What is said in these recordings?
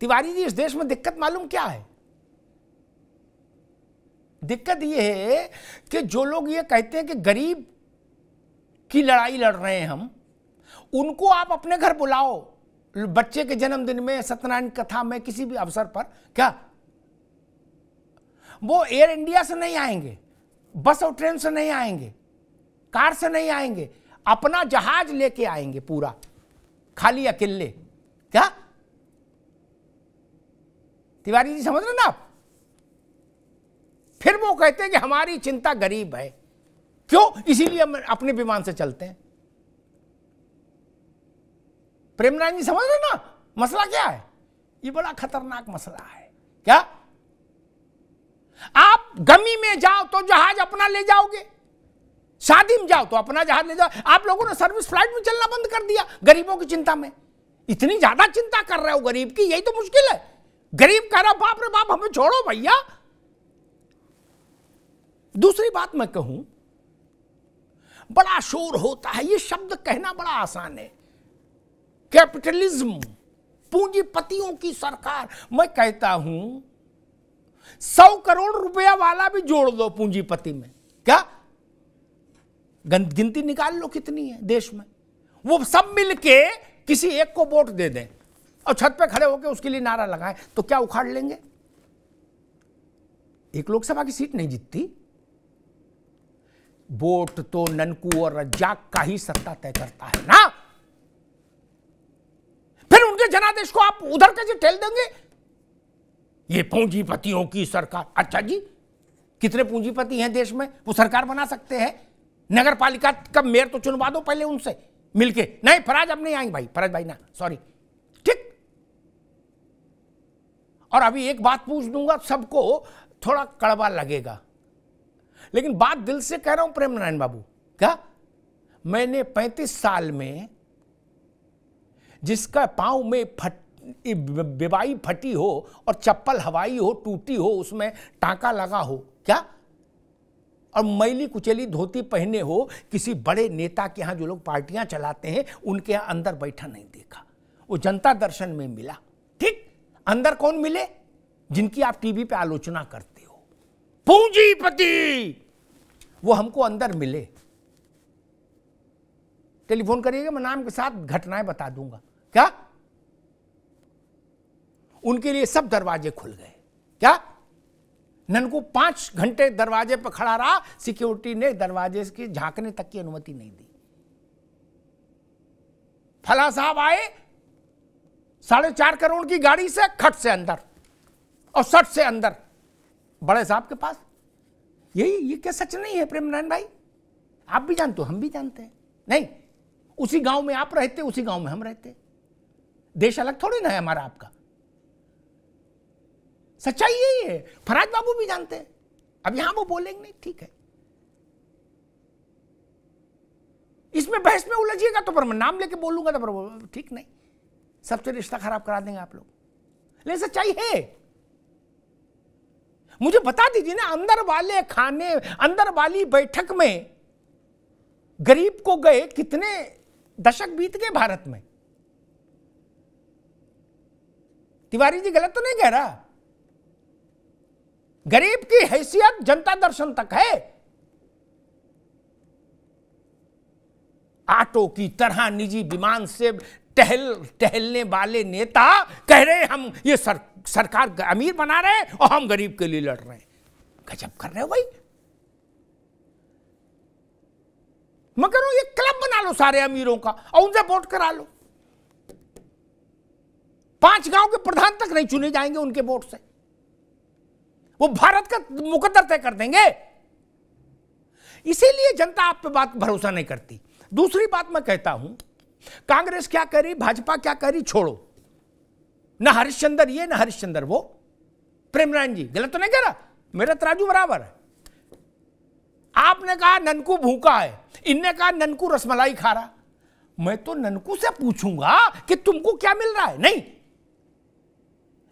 तिवारी जी इस देश में दिक्कत मालूम क्या है दिक्कत यह है कि जो लोग ये कहते हैं कि गरीब की लड़ाई लड़ रहे हैं हम उनको आप अपने घर बुलाओ बच्चे के जन्मदिन में सत्यनारायण कथा में किसी भी अवसर पर क्या वो एयर इंडिया से नहीं आएंगे बस और ट्रेन से नहीं आएंगे कार से नहीं आएंगे अपना जहाज लेके आएंगे पूरा खाली अकेले क्या तिवारी जी समझ रहे ना आप फिर वो कहते हैं कि हमारी चिंता गरीब है क्यों इसीलिए हम अपने विमान से चलते हैं प्रेमराज जी समझ रहे ना मसला क्या है ये बड़ा खतरनाक मसला है क्या आप गमी में जाओ तो जहाज अपना ले जाओगे शादी में जाओ तो अपना जहाज ले जाओ आप लोगों ने सर्विस फ्लाइट में चलना बंद कर दिया गरीबों की चिंता में इतनी ज्यादा चिंता कर रहे हो गरीब की यही तो मुश्किल है गरीब कह रहा बाप रे बाप हमें छोड़ो भैया दूसरी बात मैं कहूं बड़ा शोर होता है ये शब्द कहना बड़ा आसान है कैपिटलिज्म पूंजीपतियों की सरकार मैं कहता हूं सौ करोड़ रुपया वाला भी जोड़ दो पूंजीपति में क्या गिनती निकाल लो कितनी है देश में वो सब मिलके किसी एक को वोट दे दें और छत पे खड़े होकर उसके लिए नारा लगाए तो क्या उखाड़ लेंगे एक लोकसभा की सीट नहीं जीतती वोट तो ननकू और रज्जाक का ही सत्ता तय करता है ना फिर उनके जनादेश को आप उधर कैसे ठेल देंगे ये पूंजीपतियों की सरकार अच्छा जी कितने पूंजीपति हैं देश में वो सरकार बना सकते हैं नगर पालिका का मेयर तो चुनवा दो पहले उनसे मिलके नहीं फराज अब नहीं आएंगे भाई फराज भाई ना सॉरी और अभी एक बात पूछ दूंगा सबको थोड़ा कड़वा लगेगा लेकिन बात दिल से कह रहा हूं प्रेम नारायण बाबू क्या मैंने 35 साल में जिसका पांव में फट बिबाई फटी हो और चप्पल हवाई हो टूटी हो उसमें टांका लगा हो क्या और मैली कुचेली धोती पहने हो किसी बड़े नेता के यहां जो लोग पार्टियां चलाते हैं उनके यहां अंदर बैठा नहीं देखा वो जनता दर्शन में मिला अंदर कौन मिले जिनकी आप टीवी पे आलोचना करते हो पूंजीपति वो हमको अंदर मिले टेलीफोन करिएगा मैं नाम के साथ घटनाएं बता दूंगा क्या उनके लिए सब दरवाजे खुल गए क्या ननकू पांच घंटे दरवाजे पर खड़ा रहा सिक्योरिटी ने दरवाजे की झांकने तक की अनुमति नहीं दी फला साहब आए साढ़े चार करोड़ की गाड़ी से खट से अंदर और सट से अंदर बड़े साहब के पास यही ये क्या सच नहीं है प्रेम नारायण भाई आप भी जानते हो हम भी जानते हैं नहीं उसी गांव में आप रहते उसी गांव में हम रहते देश अलग थोड़ी ना है हमारा आपका सच्चाई यही है फराज बाबू भी जानते हैं अब यहां वो बोलेंगे नहीं ठीक है इसमें बहस में उलझिएगा तो पर मैं नाम लेके बोलूंगा तो पर ठीक नहीं सबसे तो रिश्ता खराब करा देंगे आप लोग लेकिन सच्चाई है मुझे बता दीजिए ना अंदर वाले खाने अंदर वाली बैठक में गरीब को गए कितने दशक बीत गए भारत में तिवारी जी गलत तो नहीं कह रहा गरीब की हैसियत जनता दर्शन तक है ऑटो की तरह निजी विमान से टहल टहलने वाले नेता कह रहे हम ये सर, सरकार अमीर बना रहे हैं और हम गरीब के लिए लड़ रहे हैं गजब कर रहे हो भाई मैं कह रहा ये क्लब बना लो सारे अमीरों का और उनसे वोट करा लो पांच गांव के प्रधान तक नहीं चुने जाएंगे उनके वोट से वो भारत का मुकदर तय कर देंगे इसीलिए जनता आप पे बात भरोसा नहीं करती दूसरी बात मैं कहता हूं कांग्रेस क्या करी भाजपा क्या करी छोड़ो ना हरिश्चंद्र ये ना हरिश्चंद्र वो प्रेमरायण जी गलत तो नहीं कह रहा मेरा तराजू तो बराबर है आपने कहा ननकू भूखा है इनने कहा ननकू रसमलाई खा रहा मैं तो ननकू से पूछूंगा कि तुमको क्या मिल रहा है नहीं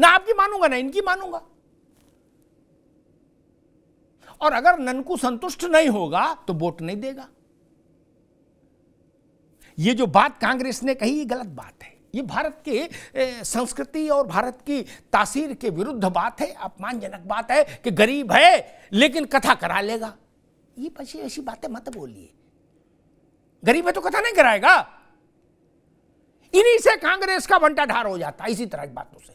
ना आपकी मानूंगा ना इनकी मानूंगा और अगर ननकू संतुष्ट नहीं होगा तो वोट नहीं देगा ये जो बात कांग्रेस ने कही ये गलत बात है ये भारत के संस्कृति और भारत की तासीर के विरुद्ध बात है अपमानजनक बात है कि गरीब है लेकिन कथा करा लेगा ये बची ऐसी बातें मत बोलिए गरीब है तो कथा नहीं कराएगा इन्हीं से कांग्रेस का बंटा ढार हो जाता है इसी तरह की बातों से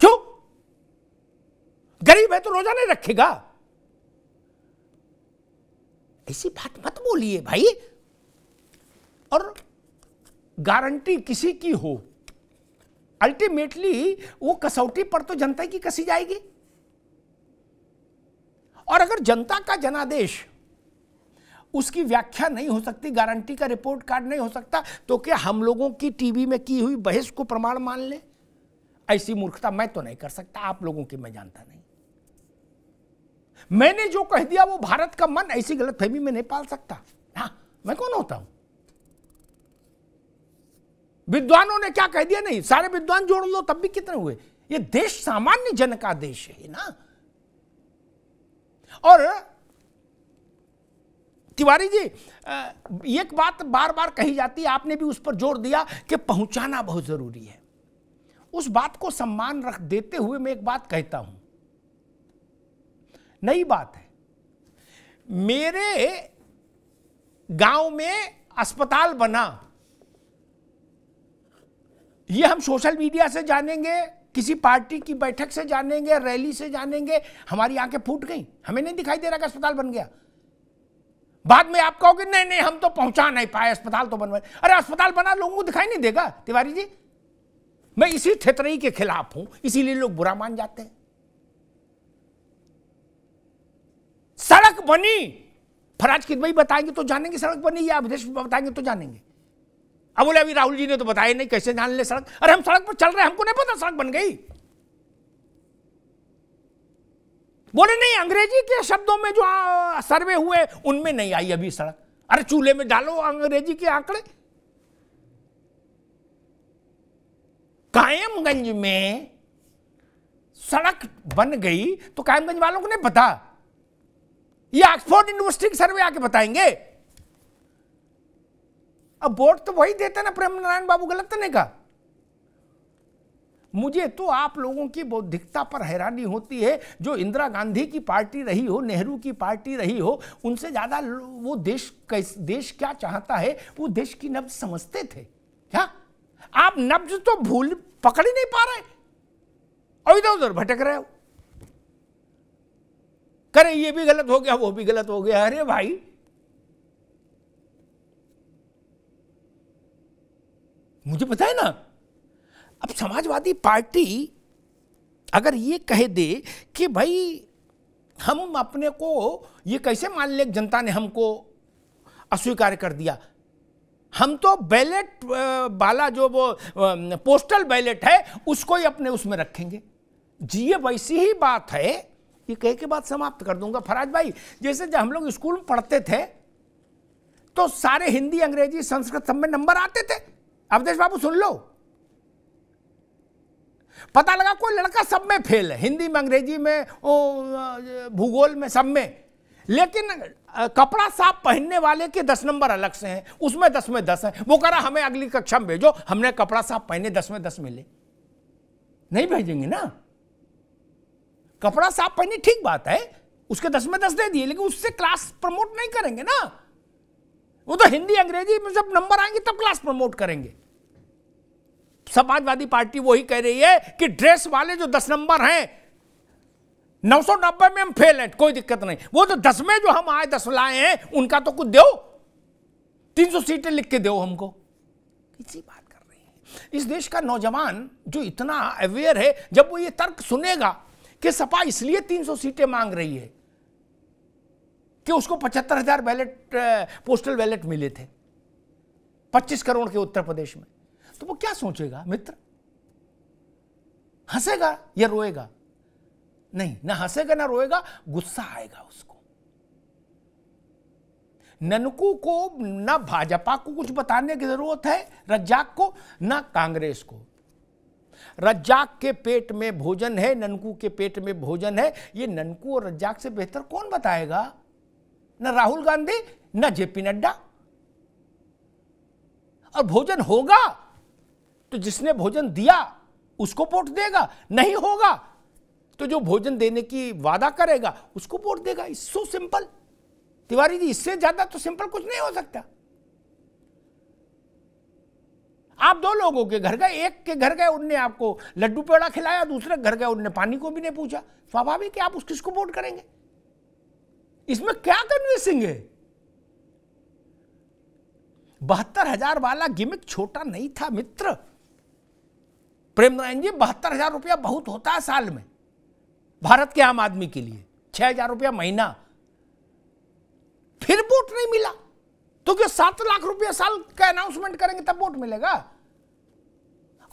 क्यों गरीब है तो रोजा नहीं रखेगा ऐसी बात मत बोलिए भाई और गारंटी किसी की हो अल्टीमेटली वो कसौटी पर तो जनता की कसी जाएगी और अगर जनता का जनादेश उसकी व्याख्या नहीं हो सकती गारंटी का रिपोर्ट कार्ड नहीं हो सकता तो क्या हम लोगों की टीवी में की हुई बहस को प्रमाण मान ले ऐसी मूर्खता मैं तो नहीं कर सकता आप लोगों की मैं जानता नहीं मैंने जो कह दिया वो भारत का मन ऐसी गलतफहमी में नहीं पाल सकता हाँ मैं कौन होता हूं विद्वानों ने क्या कह दिया नहीं सारे विद्वान जोड़ लो तब भी कितने हुए ये देश सामान्य जन का देश है ना और तिवारी जी एक बात बार बार कही जाती है आपने भी उस पर जोर दिया कि पहुंचाना बहुत जरूरी है उस बात को सम्मान रख देते हुए मैं एक बात कहता हूं नई बात है मेरे गांव में अस्पताल बना ये हम सोशल मीडिया से जानेंगे किसी पार्टी की बैठक से जानेंगे रैली से जानेंगे हमारी आंखें फूट गई हमें नहीं दिखाई दे रहा कि अस्पताल बन गया बाद में आप कहोगे नहीं नहीं हम तो पहुंचा नहीं पाए अस्पताल तो बनवाए अरे अस्पताल बना लोगों को दिखाई नहीं देगा तिवारी जी मैं इसी ठेतरई के खिलाफ हूं इसीलिए लोग बुरा मान जाते हैं सड़क बनी फराज भाई बताएंगे तो जानेंगे सड़क बनी या अवधेश बताएंगे तो जानेंगे अब बोले अभी राहुल जी ने तो बताया नहीं कैसे जान ले सड़क अरे हम सड़क पर चल रहे हमको नहीं पता सड़क बन गई बोले नहीं अंग्रेजी के शब्दों में जो सर्वे हुए उनमें नहीं आई अभी सड़क अरे चूल्हे में डालो अंग्रेजी के आंकड़े कायमगंज में सड़क बन गई तो कायमगंज वालों को नहीं पता ये ऑक्सफोर्ड यूनिवर्सिटी के सर्वे आके बताएंगे अब वोट तो वही देते ना प्रेम नारायण बाबू गलत नहीं कहा मुझे तो आप लोगों की बौद्धिकता पर हैरानी होती है जो इंदिरा गांधी की पार्टी रही हो नेहरू की पार्टी रही हो उनसे ज़्यादा वो देश कैस देश क्या चाहता है वो देश की नब्ज समझते थे क्या आप नब्ज तो भूल पकड़ ही नहीं पा रहे और इधर उधर भटक रहे हो करे ये भी गलत हो गया वो भी गलत हो गया अरे भाई मुझे पता है ना अब समाजवादी पार्टी अगर ये कह दे कि भाई हम अपने को ये कैसे मान ले जनता ने हमको अस्वीकार कर दिया हम तो बैलेट वाला जो वो पोस्टल बैलेट है उसको ही अपने उसमें रखेंगे जी ये वैसी ही बात है ये कह के बाद समाप्त कर दूंगा फराज भाई जैसे जब हम लोग स्कूल में पढ़ते थे तो सारे हिंदी अंग्रेजी संस्कृत सब में नंबर आते थे अवधेश बाबू सुन लो पता लगा कोई लड़का सब में फेल है हिंदी में अंग्रेजी में ओ भूगोल में सब में लेकिन कपड़ा साफ पहनने वाले के दस नंबर अलग से हैं उसमें दस में दस है वो कह रहा हमें अगली कक्षा में भेजो हमने कपड़ा साफ पहने दस में दस मिले नहीं भेजेंगे ना कपड़ा साफ पहने ठीक बात है उसके दस में दस दे दिए लेकिन उससे क्लास प्रमोट नहीं करेंगे ना वो तो हिंदी अंग्रेजी में जब नंबर आएंगे तब क्लास प्रमोट करेंगे समाजवादी पार्टी वही कह रही है कि ड्रेस वाले जो दस नंबर हैं नब्बे में हम फेल हैं कोई दिक्कत नहीं वो तो दस में जो हम आए दस लाए हैं उनका तो कुछ दो तीन सौ सीटें लिख के दो हमको इसी बात कर रही है इस देश का नौजवान जो इतना अवेयर है जब वो ये तर्क सुनेगा कि सपा इसलिए 300 सीटें मांग रही है कि उसको पचहत्तर हजार बैलेट पोस्टल बैलेट मिले थे 25 करोड़ के उत्तर प्रदेश में तो वो क्या सोचेगा मित्र हंसेगा या रोएगा नहीं ना हंसेगा ना रोएगा गुस्सा आएगा उसको ननकू को ना भाजपा को कुछ बताने की जरूरत है रज्जाक को ना कांग्रेस को रज्जाक के पेट में भोजन है ननकू के पेट में भोजन है ये ननकू और रज्जाक से बेहतर कौन बताएगा न राहुल गांधी न जेपी नड्डा और भोजन होगा तो जिसने भोजन दिया उसको वोट देगा नहीं होगा तो जो भोजन देने की वादा करेगा उसको वोट देगा इस सो सिंपल तिवारी जी इससे ज्यादा तो सिंपल कुछ नहीं हो सकता आप दो लोगों के घर गए एक के घर गए उनने आपको लड्डू पेड़ा खिलाया दूसरे घर गए उनने पानी को भी नहीं पूछा स्वाभाविक है आप उस किसको वोट करेंगे इसमें क्या कन्विंसिंग है बहत्तर हजार वाला गिमिक छोटा नहीं था मित्र प्रेम नारायण जी बहत्तर हजार रुपया बहुत होता है साल में भारत के आम आदमी के लिए छह हजार रुपया महीना फिर वोट नहीं मिला तो क्या सात लाख रुपया साल का अनाउंसमेंट करेंगे तब वोट मिलेगा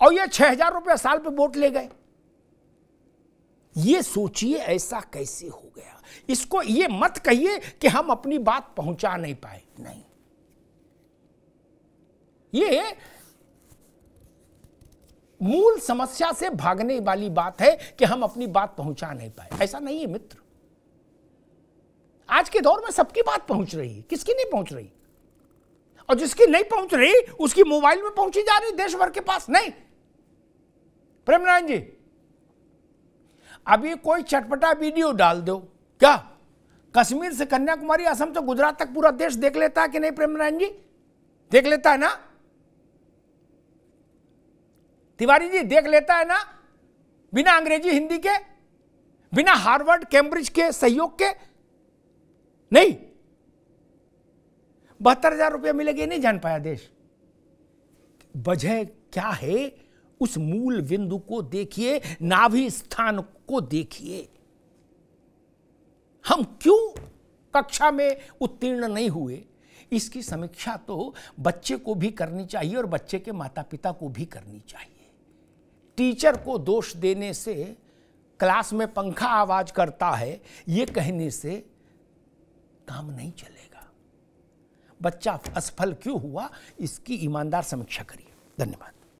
और ये छह हजार रुपया साल पे वोट ले गए ये सोचिए ऐसा कैसे हो गया इसको ये मत कहिए कि हम अपनी बात पहुंचा नहीं पाए नहीं ये मूल समस्या से भागने वाली बात है कि हम अपनी बात पहुंचा नहीं पाए ऐसा नहीं है मित्र आज के दौर में सबकी बात पहुंच रही है किसकी नहीं पहुंच रही और जिसकी नहीं पहुंच रही उसकी मोबाइल में पहुंची जा रही देश भर के पास नहीं प्रेम नारायण जी अभी कोई चटपटा वीडियो डाल दो क्या कश्मीर से कन्याकुमारी असम से गुजरात तक पूरा देश देख लेता है कि नहीं प्रेम नारायण जी देख लेता है ना तिवारी जी देख लेता है ना बिना अंग्रेजी हिंदी के बिना हार्वर्ड कैम्ब्रिज के सहयोग के नहीं बहत्तर हजार रुपया मिलेगा नहीं जान पाया देश वजह क्या है उस मूल बिंदु को देखिए नाभि स्थान को देखिए हम क्यों कक्षा में उत्तीर्ण नहीं हुए इसकी समीक्षा तो बच्चे को भी करनी चाहिए और बच्चे के माता पिता को भी करनी चाहिए टीचर को दोष देने से क्लास में पंखा आवाज करता है ये कहने से काम नहीं चले बच्चा असफल क्यों हुआ इसकी ईमानदार समीक्षा करिए धन्यवाद